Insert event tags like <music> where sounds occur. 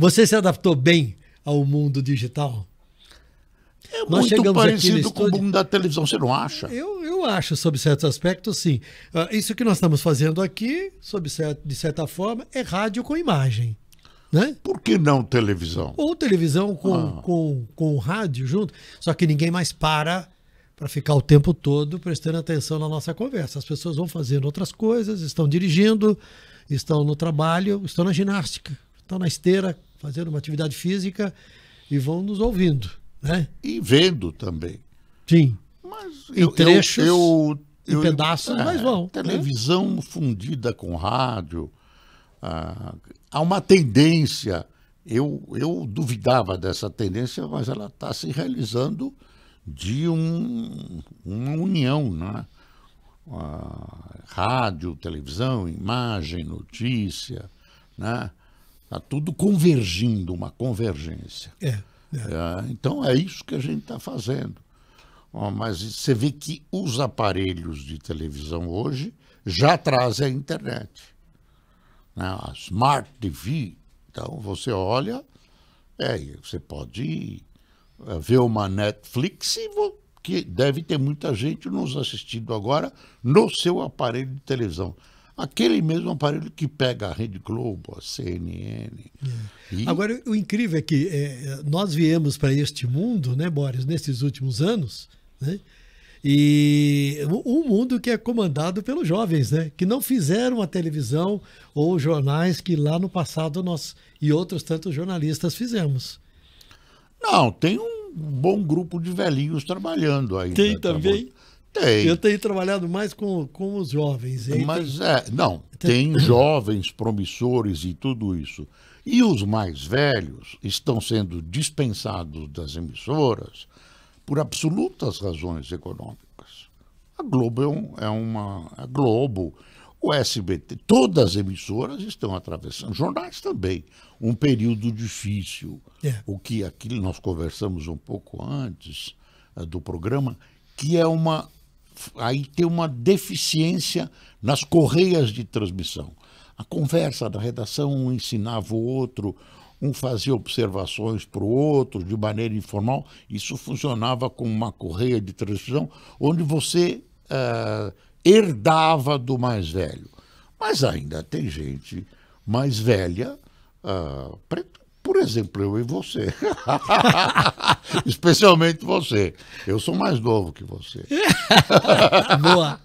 Você se adaptou bem ao mundo digital? É Nós muito parecido com o mundo da televisão, você não acha? Eu, eu acho, sob certos aspectos, sim. Uh, isso que nós estamos fazendo aqui, sob certo, de certa forma, é rádio com imagem. Né? Por que não televisão? Ou televisão com, ah. com, com rádio junto, só que ninguém mais para para ficar o tempo todo prestando atenção na nossa conversa. As pessoas vão fazendo outras coisas, estão dirigindo, estão no trabalho, estão na ginástica, estão na esteira, fazendo uma atividade física e vão nos ouvindo, né? E vendo também. Sim. Mas eu, em trechos, eu, eu, em pedaços, é, mas vão. Né? Televisão né? fundida com rádio. Ah, há uma tendência, eu, eu duvidava dessa tendência, mas ela está se realizando de um, uma união, né? Ah, rádio, televisão, imagem, notícia, né? Está tudo convergindo, uma convergência. É, é. É, então é isso que a gente está fazendo. mas você vê que os aparelhos de televisão hoje já trazem a internet. Né? A Smart TV. Então você olha, é, você pode é, ver uma Netflix que deve ter muita gente nos assistindo agora no seu aparelho de televisão aquele mesmo aparelho que pega a Rede Globo, a CNN. É. E... Agora, o incrível é que é, nós viemos para este mundo, né, Boris, nesses últimos anos, né? E um mundo que é comandado pelos jovens, né? Que não fizeram a televisão ou jornais que lá no passado nós e outros tantos jornalistas fizemos. Não, tem um bom grupo de velhinhos trabalhando aí. Tem né? também. Tem. Eu tenho trabalhado mais com, com os jovens. Hein? Mas é, não, tem <laughs> jovens promissores e tudo isso. E os mais velhos estão sendo dispensados das emissoras por absolutas razões econômicas. A Globo é, um, é uma. A Globo, o SBT, todas as emissoras estão atravessando, jornais também, um período difícil. É. O que aqui nós conversamos um pouco antes eh, do programa, que é uma aí tem uma deficiência nas correias de transmissão. A conversa da redação, um ensinava o outro, um fazia observações para o outro de maneira informal. Isso funcionava como uma correia de transmissão, onde você uh, herdava do mais velho. Mas ainda tem gente mais velha, uh, por exemplo, eu e você. <laughs> Especialmente você. Eu sou mais novo que você. <laughs> Boa.